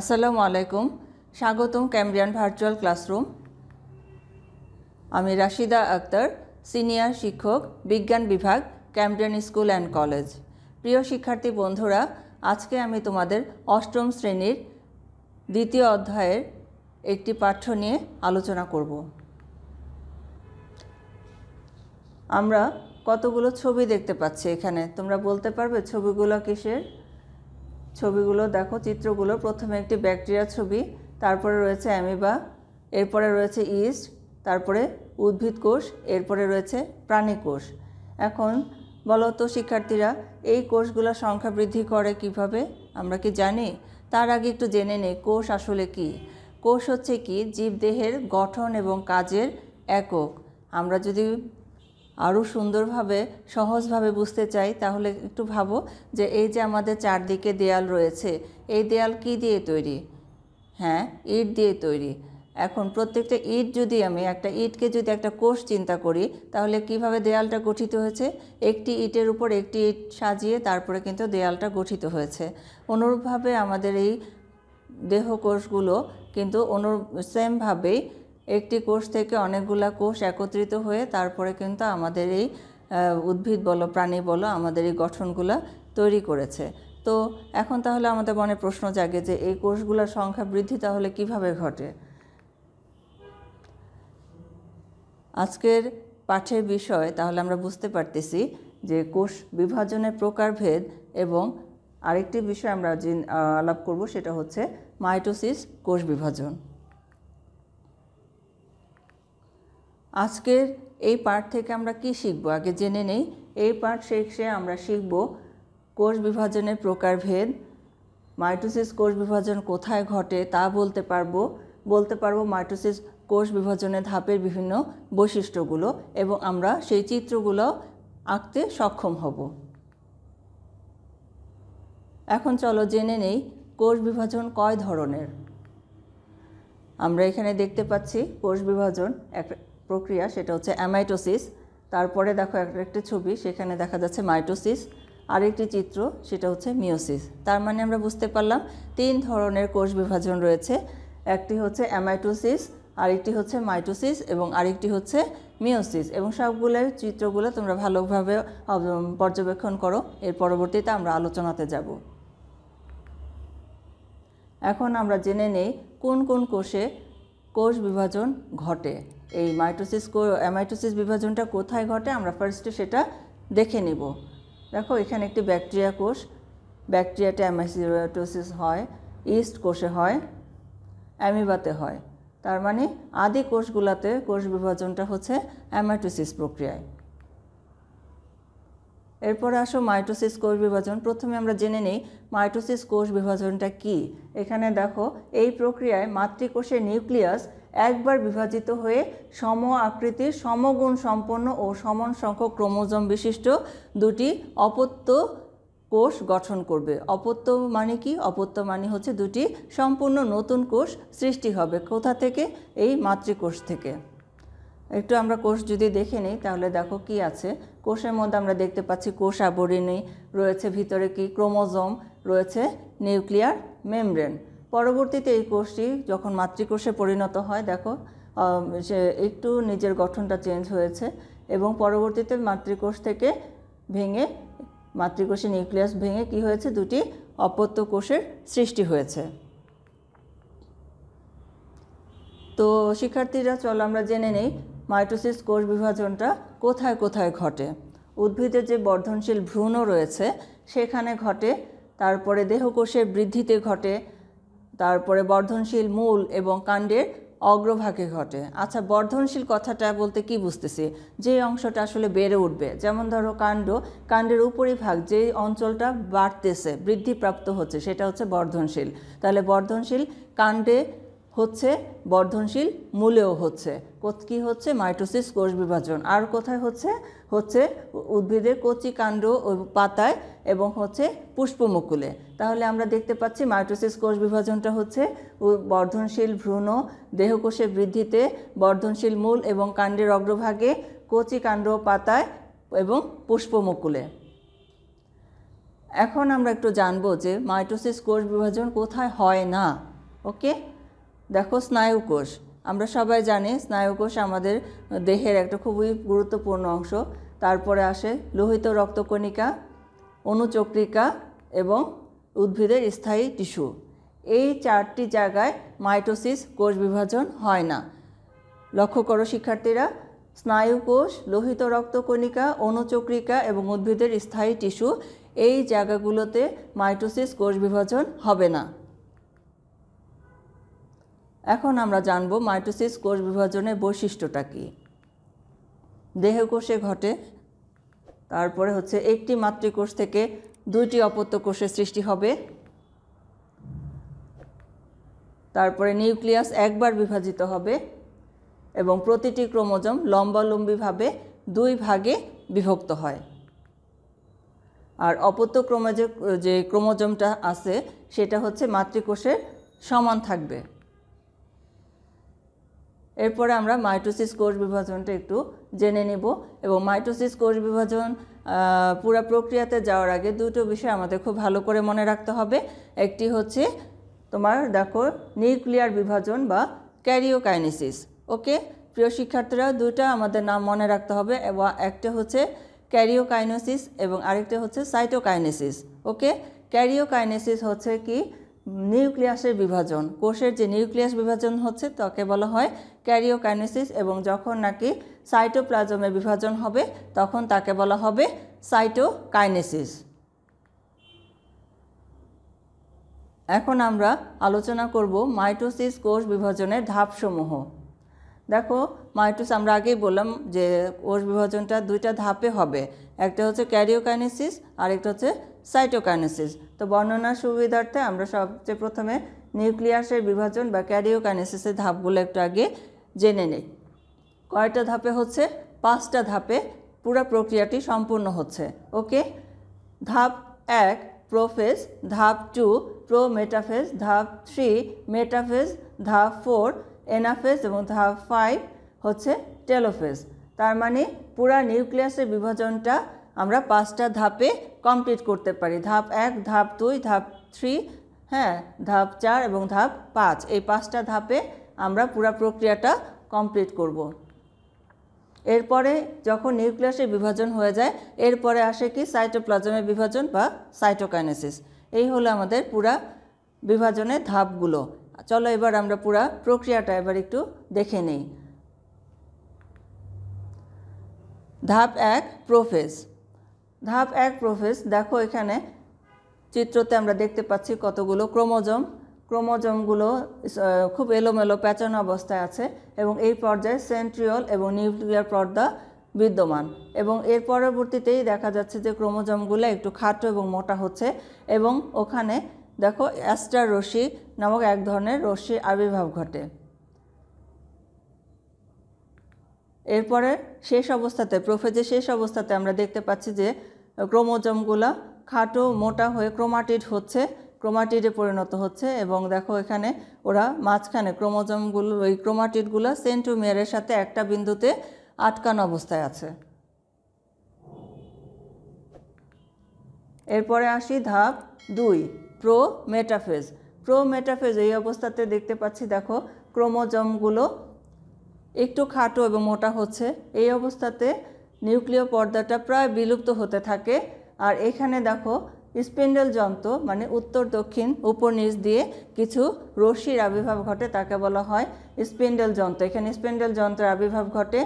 আসসালামু আলাইকুম স্বাগতম ক্যামব্রিয়ান ভার্চুয়াল ক্লাসরুম আমি রাশিদা আক্তার সিনিয়র শিক্ষক বিজ্ঞান বিভাগ ক্যামব্রিয়ান স্কুল অ্যান্ড কলেজ প্রিয় শিক্ষার্থী বন্ধুরা আজকে আমি তোমাদের অষ্টম শ্রেণীর দ্বিতীয় অধ্যায়ের একটি পাঠ্য নিয়ে আলোচনা করব আমরা কতগুলো ছবি দেখতে পাচ্ছি এখানে তোমরা বলতে পারবে ছবিগুলো কিসের ছবিগুলো দেখো চিত্রগুলো প্রথমে একটি ব্যাকটেরিয়া ছবি তারপরে রয়েছে অ্যামিবা এরপরে রয়েছে ইস্ট তারপরে উদ্ভিদ কোষ এরপরে রয়েছে প্রাণী কোষ এখন বলো তো শিক্ষার্থীরা এই কোষগুলো সংখ্যা বৃদ্ধি করে কিভাবে আমরা কি জানি তার আগে একটু জেনে নেই কোষ আসলে কি কোষ হচ্ছে কি জীবদেহের গঠন এবং কাজের একক আমরা যদি আরও সুন্দরভাবে সহজভাবে বুঝতে চাই তাহলে একটু ভাবো যে এই যে আমাদের চারদিকে দেয়াল রয়েছে এই দেয়াল কি দিয়ে তৈরি হ্যাঁ ইট দিয়ে তৈরি এখন প্রত্যেকটা ইট যদি আমি একটা ইটকে যদি একটা কোষ চিন্তা করি তাহলে কিভাবে দেয়ালটা গঠিত হয়েছে একটি ইটের উপর একটি ইট সাজিয়ে তারপরে কিন্তু দেয়ালটা গঠিত হয়েছে অনুরূপভাবে আমাদের এই দেহ কোষগুলো কিন্তু অনু সেমভাবেই একটি কোষ থেকে অনেকগুলা কোষ একত্রিত হয়ে তারপরে কিন্তু আমাদের এই উদ্ভিদ বলো প্রাণী বলো আমাদের এই গঠনগুলা তৈরি করেছে তো এখন তাহলে আমাদের মনে প্রশ্ন জাগে যে এই কোষগুলোর সংখ্যা বৃদ্ধি তাহলে কিভাবে ঘটে আজকের পাঠের বিষয় তাহলে আমরা বুঝতে পারতেছি যে কোষ বিভাজনের প্রকারভেদ এবং আরেকটি বিষয় আমরা যে আলাপ করব সেটা হচ্ছে মাইটোসিস কোষ বিভাজন আজকের এই পাঠ থেকে আমরা কি শিখব আগে জেনে নেই এই পাঠ শেষে আমরা শিখব কোষ বিভাজনের প্রকারভেদ মাইটোসিস কোষ বিভাজন কোথায় ঘটে তা বলতে পারবো বলতে পারবো মাইটোসিস কোষ বিভাজনের ধাপের বিভিন্ন বৈশিষ্ট্যগুলো এবং আমরা সেই চিত্রগুলো আঁকতে সক্ষম হব এখন চলো জেনে নেই কোষ বিভাজন কয় ধরনের আমরা এখানে দেখতে পাচ্ছি কোষ বিভাজন একটা প্রক্রিয়া সেটা হচ্ছে অ্যামাইটোসিস তারপরে দেখো একটা ছবি সেখানে দেখা যাচ্ছে মাইটোসিস আরেকটি চিত্র সেটা হচ্ছে মিওসিস তার মানে আমরা বুঝতে পারলাম তিন ধরনের কোষ বিভাজন রয়েছে একটি হচ্ছে অ্যামাইটোসিস আরেকটি হচ্ছে মাইটোসিস এবং আরেকটি হচ্ছে মিওসিস এবং সবগুলোর চিত্রগুলো তোমরা ভালোভাবে পর্যবেক্ষণ করো এর পরবর্তীতে আমরা আলোচনাতে যাব এখন আমরা জেনে নেই কোন কোন কোষে কোষ বিভাজন ঘটে এই মাইটোসিস অ্যামাইটোসিস বিভাজনটা কোথায় ঘটে আমরা ফার্স্টে সেটা দেখে নিব দেখো এখানে একটি ব্যাকটেরিয়া কোষ ব্যাকটেরিয়াতে অ্যামাইসিটোসিস হয় ইস্ট কোষে হয় অ্যামিবাতে হয় তার মানে আদি কোষগুলাতে কোষ বিভাজনটা হচ্ছে অ্যামাইটোসিস প্রক্রিয়ায় এরপরে আসো মাইটোসিস কোষ বিভাজন প্রথমে আমরা জেনে নিই মাইটোসিস কোষ বিভাজনটা কি এখানে দেখো এই প্রক্রিয়ায় মাতৃকোষের নিউক্লিয়াস একবার বিভাজিত হয়ে সম আকৃতির সমগুণ সম্পন্ন ও সমান সংখ্যক ক্রোমোজম বিশিষ্ট দুটি অপত্য কোষ গঠন করবে অপত্য মানে কি অপত্য মানে হচ্ছে দুটি সম্পূর্ণ নতুন কোষ সৃষ্টি হবে কোথা থেকে এই মাতৃকোষ থেকে একটু আমরা কোষ যদি দেখে নিই তাহলে দেখো কি আছে কোষের মধ্যে আমরা দেখতে পাচ্ছি কোষ আবরণী রয়েছে ভিতরে কি ক্রোমোজোম রয়েছে নিউক্লিয়ার মেমব্রেন পরবর্তীতে এই কোষটি যখন মাতৃকোষে পরিণত হয় দেখো সে একটু নিজের গঠনটা চেঞ্জ হয়েছে এবং পরবর্তীতে মাতৃকোষ থেকে ভেঙে মাতৃকোষে নিউক্লিয়াস ভেঙে কি হয়েছে দুটি অপত্য কোষের সৃষ্টি হয়েছে তো শিক্ষার্থীরা চলো আমরা জেনে নেই মাইটোসিস কোষ বিভাজনটা কোথায় কোথায় ঘটে উদ্ভিদের যে বর্ধনশীল ভ্রূণ রয়েছে সেখানে ঘটে তারপরে দেহকোষের বৃদ্ধিতে ঘটে তারপরে বর্ধনশীল মূল এবং কাণ্ডের অগ্রভাগে ঘটে আচ্ছা বর্ধনশীল কথাটা বলতে কি বুঝতেছি যে অংশটা আসলে বেড়ে উঠবে যেমন ধরো কাণ্ড কাণ্ডের উপরিভাগ যে অঞ্চলটা বাড়তেছে বৃদ্ধিপ্রাপ্ত হচ্ছে সেটা হচ্ছে বর্ধনশীল তাহলে বর্ধনশীল কাণ্ডে হচ্ছে বর্ধনশীল মূলেও হচ্ছে কি হচ্ছে মাইটোসিস কোষ বিভাজন আর কোথায় হচ্ছে হচ্ছে উদ্ভিদের কচি কাণ্ড ও পাতায় এবং হচ্ছে পুষ্পমুকুলে তাহলে আমরা দেখতে পাচ্ছি মাইটোসিস কোষ বিভাজনটা হচ্ছে বর্ধনশীল ভ্রূণ দেহকোষের বৃদ্ধিতে বর্ধনশীল মূল এবং কাণ্ডের অগ্রভাগে কচি কাণ্ড পাতায় এবং পুষ্পমুকুলে এখন আমরা একটু জানবো যে মাইটোসিস কোষ বিভাজন কোথায় হয় না ওকে দেখো স্নায়ুকোষ আমরা সবাই জানি স্নায়ুকোষ আমাদের দেহের একটা খুবই গুরুত্বপূর্ণ অংশ তারপরে আসে লোহিত রক্তকণিকা অনুচক্রিকা এবং উদ্ভিদের স্থায়ী টিস্যু এই চারটি জায়গায় মাইটোসিস কোষ বিভাজন হয় না লক্ষ্য করো শিক্ষার্থীরা স্নায়ুকোষ লোহিত রক্তকণিকা অনুচক্রিকা এবং উদ্ভিদের স্থায়ী টিস্যু এই জায়গাগুলোতে মাইটোসিস কোষ বিভাজন হবে না এখন আমরা জানব মাইটোসিস কোষ বিভাজনের বৈশিষ্ট্যটা কী দেহকোষে ঘটে তারপরে হচ্ছে একটি মাতৃকোষ থেকে দুইটি অপত্য কোষের সৃষ্টি হবে তারপরে নিউক্লিয়াস একবার বিভাজিত হবে এবং প্রতিটি ক্রোমোজম লম্বালম্বিভাবে দুই ভাগে বিভক্ত হয় আর অপত্য ক্রোমোজ যে ক্রোমোজমটা আছে সেটা হচ্ছে মাতৃকোষের সমান থাকবে এরপরে আমরা মাইটোসিস কোষ বিভাজনটা একটু জেনে নেব এবং মাইটোসিস কোষ বিভাজন পুরা প্রক্রিয়াতে যাওয়ার আগে দুটো বিষয় আমাদের খুব ভালো করে মনে রাখতে হবে একটি হচ্ছে তোমার দেখো নিউক্লিয়ার বিভাজন বা ক্যারিওকাইনিসিস ওকে প্রিয় শিক্ষার্থীরা দুইটা আমাদের নাম মনে রাখতে হবে এবং একটা হচ্ছে ক্যারিওকাইনোসিস এবং আরেকটা হচ্ছে সাইটোকাইনেসিস ওকে ক্যারিওকাইনেসিস হচ্ছে কি নিউক্লিয়াসের বিভাজন কোষের যে নিউক্লিয়াস বিভাজন হচ্ছে তাকে বলা হয় ক্যারিওকাইনেসিস এবং যখন নাকি সাইটোপ্লাজমে বিভাজন হবে তখন তাকে বলা হবে সাইটোকাইনেসিস এখন আমরা আলোচনা করব মাইটোসিস কোষ বিভাজনের ধাপসমূহ দেখো মাইটোস আমরা আগেই বললাম যে কোষ বিভাজনটা দুইটা ধাপে হবে একটা হচ্ছে ক্যারিওকাইনেসিস আর একটা হচ্ছে সাইটোকাইনেসিস তো বর্ণনার সুবিধার্থে আমরা সবচেয়ে প্রথমে নিউক্লিয়াসের বিভাজন বা ক্যারিওকাইনেসিসের ধাপগুলো একটু আগে জেনে নেই কয়টা ধাপে হচ্ছে পাঁচটা ধাপে পুরো প্রক্রিয়াটি সম্পূর্ণ হচ্ছে ওকে ধাপ এক প্রোফেজ ধাপ টু প্রো মেটাফেজ ধাপ থ্রি মেটাফেজ ধাপ ফোর এনাফেজ এবং ধাপ ফাইভ হচ্ছে টেলোফেজ তার মানে পুরা নিউক্লিয়াসের বিভাজনটা আমরা পাঁচটা ধাপে কমপ্লিট করতে পারি ধাপ এক ধাপ দুই ধাপ থ্রি হ্যাঁ ধাপ চার এবং ধাপ পাঁচ এই পাঁচটা ধাপে আমরা পুরা প্রক্রিয়াটা কমপ্লিট করব। এরপরে যখন নিউক্লিয়াসে বিভাজন হয়ে যায় এরপরে আসে কি সাইটোপ্লাজমের বিভাজন বা সাইটোকাইনেসিস এই হলো আমাদের পুরা বিভাজনের ধাপগুলো চলো এবার আমরা পুরা প্রক্রিয়াটা এবার একটু দেখে নেই ধাপ এক প্রোফেস ধাপ এক প্রোফেস দেখো এখানে চিত্রতে আমরা দেখতে পাচ্ছি কতগুলো ক্রোমোজম ক্রোমোজোমগুলো খুব এলোমেলো প্যাচানো অবস্থায় আছে এবং এই পর্যায়ে সেন্ট্রিওল এবং নিউক্লিয়ার পর্দা বিদ্যমান এবং এর পরবর্তীতেই দেখা যাচ্ছে যে ক্রোমোজোমগুলো একটু খাটো এবং মোটা হচ্ছে এবং ওখানে দেখো অ্যাস্টার রশ্মি নামক এক ধরনের রশ্মির আবির্ভাব ঘটে এরপরে শেষ অবস্থাতে প্রোফেজের শেষ অবস্থাতে আমরা দেখতে পাচ্ছি যে ক্রোমোজোমগুলো খাটো মোটা হয়ে ক্রোমাটিড হচ্ছে ক্রোমাটিডে পরিণত হচ্ছে এবং দেখো এখানে ওরা মাঝখানে ক্রোমোজমগুলো ওই ক্রোমাটিডগুলো সেন্টুমিয়ারের সাথে একটা বিন্দুতে আটকানো অবস্থায় আছে এরপরে আসি ধাপ দুই প্রো মেটাফেজ প্রো মেটাফেজ এই অবস্থাতে দেখতে পাচ্ছি দেখো ক্রোমোজমগুলো একটু খাটো এবং মোটা হচ্ছে এই অবস্থাতে নিউক্লিয় পর্দাটা প্রায় বিলুপ্ত হতে থাকে আর এখানে দেখো স্পেন্ডেল যন্ত্র মানে উত্তর দক্ষিণ উপর নিচ দিয়ে কিছু রশির আবির্ভাব ঘটে তাকে বলা হয় স্পেন্ডেল যন্ত্র এখানে স্পেন্ডেল যন্ত্রের আবির্ভাব ঘটে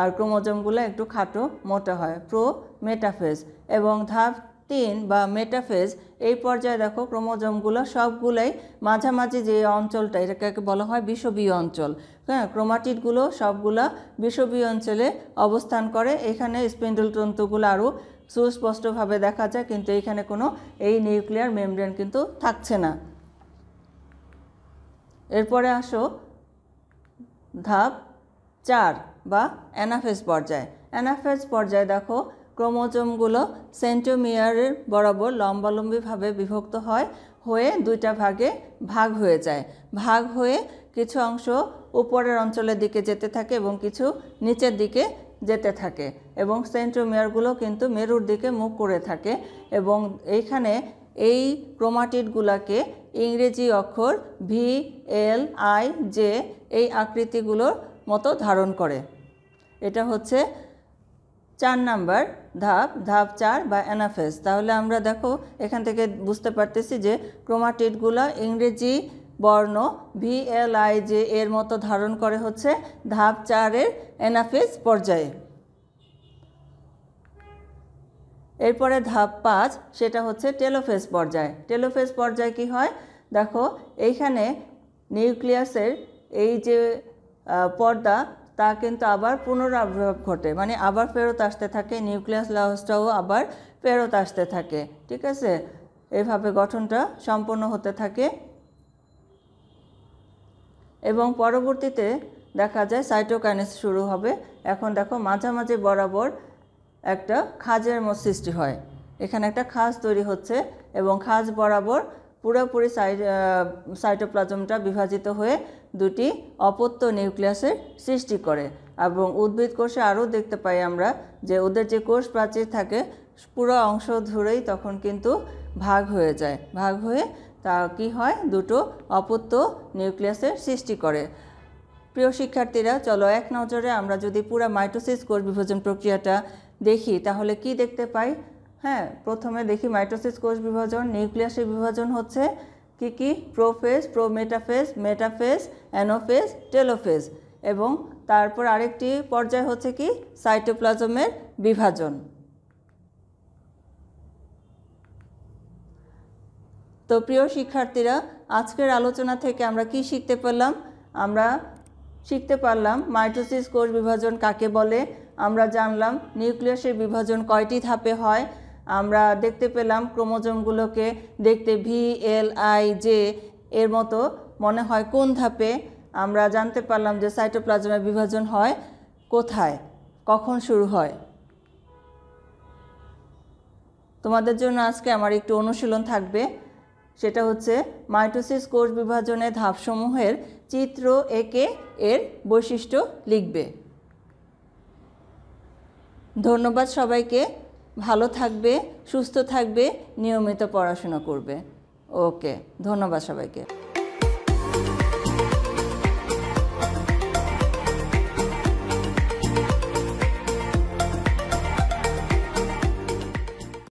আর ক্রোমোজোমগুলো একটু খাটো মোটা হয় প্রো মেটাফেজ এবং ধাপ তিন বা মেটাফেজ এই পর্যায়ে দেখো ক্রোমোজোমগুলো সবগুলোই মাঝামাঝি যে অঞ্চলটা এটাকে বলা হয় বিষবীয় অঞ্চল হ্যাঁ ক্রোমাটিডগুলো সবগুলো বিষবীয় অঞ্চলে অবস্থান করে এখানে স্পেন্ডেল তন্তুগুলো আরও সুস্পষ্টভাবে দেখা যায় কিন্তু এখানে কোনো এই নিউক্লিয়ার মেমব্রেন কিন্তু থাকছে না এরপরে আসো ধাপ চার বা অ্যানাফেজ পর্যায়ে অ্যানাফেজ পর্যায়ে দেখো ক্রোমোজোমগুলো সেন্টোমিয়ারের বরাবর লম্বালম্বিভাবে বিভক্ত হয় হয়ে দুইটা ভাগে ভাগ হয়ে যায় ভাগ হয়ে কিছু অংশ উপরের অঞ্চলের দিকে যেতে থাকে এবং কিছু নিচের দিকে যেতে থাকে এবং সেন্ট্রোমিয়ারগুলো কিন্তু মেরুর দিকে মুখ করে থাকে এবং এইখানে এই ক্রোমাটিডগুলোকে ইংরেজি অক্ষর ভি এল আই জে এই আকৃতিগুলোর মতো ধারণ করে এটা হচ্ছে চার নাম্বার ধাপ ধাপ চার বা অ্যানাফেস তাহলে আমরা দেখো এখান থেকে বুঝতে পারতেছি যে ক্রোমাটিডগুলো ইংরেজি বর্ণ ভিএলআইজে এর মতো ধারণ করে হচ্ছে ধাপ চারের এনাফেজ পর্যায়ে এরপরে ধাপ পাঁচ সেটা হচ্ছে টেলোফেজ পর্যায় টেলোফেজ পর্যায়ে কি হয় দেখো এইখানে নিউক্লিয়াসের এই যে পর্দা তা কিন্তু আবার পুনরাবির্ভাব ঘটে মানে আবার ফেরত আসতে থাকে নিউক্লিয়াস লাউসটাও আবার ফেরত আসতে থাকে ঠিক আছে এভাবে গঠনটা সম্পন্ন হতে থাকে এবং পরবর্তীতে দেখা যায় সাইটোকাইনেস শুরু হবে এখন দেখো মাঝামাঝি বরাবর একটা খাজের মতো সৃষ্টি হয় এখানে একটা খাজ তৈরি হচ্ছে এবং খাজ বরাবর পুরোপুরি সাইটোপ্লাজমটা বিভাজিত হয়ে দুটি অপত্য নিউক্লিয়াসের সৃষ্টি করে এবং উদ্ভিদ কোষে আরও দেখতে পাই আমরা যে ওদের যে কোষ প্রাচীর থাকে পুরো অংশ ধরেই তখন কিন্তু ভাগ হয়ে যায় ভাগ হয়ে তা কি হয় দুটো অপত্য নিউক্লিয়াসের সৃষ্টি করে প্রিয় শিক্ষার্থীরা চলো এক নজরে আমরা যদি পুরো মাইটোসিস কোষ বিভাজন প্রক্রিয়াটা দেখি তাহলে কি দেখতে পাই হ্যাঁ প্রথমে দেখি মাইটোসিস কোষ বিভাজন নিউক্লিয়াসের বিভাজন হচ্ছে কি কি prophase prometaphase metaphase anaphase telophase এবং তারপর আরেকটি পর্যায় হচ্ছে কি সাইটোপ্লাজমের বিভাজন তো প্রিয় শিক্ষার্থীরা আজকের আলোচনা থেকে আমরা কি শিখতে পারলাম আমরা শিখতে পারলাম মাইটোসিস কোষ বিভাজন কাকে বলে আমরা জানলাম নিউক্লিয়াসের বিভাজন কয়টি ধাপে হয় আমরা দেখতে পেলাম ক্রোমোজোমগুলোকে দেখতে ভি এল আই জে এর মতো মনে হয় কোন ধাপে আমরা জানতে পারলাম যে সাইটোপ্লাজমের বিভাজন হয় কোথায় কখন শুরু হয় তোমাদের জন্য আজকে আমার একটু অনুশীলন থাকবে সেটা হচ্ছে মাইটোসিস কোষ বিভাজনের ধাপসমূহের চিত্র একে এর বৈশিষ্ট্য লিখবে ধন্যবাদ সবাইকে ভালো থাকবে সুস্থ থাকবে নিয়মিত পড়াশোনা করবে ওকে ধন্যবাদ সবাইকে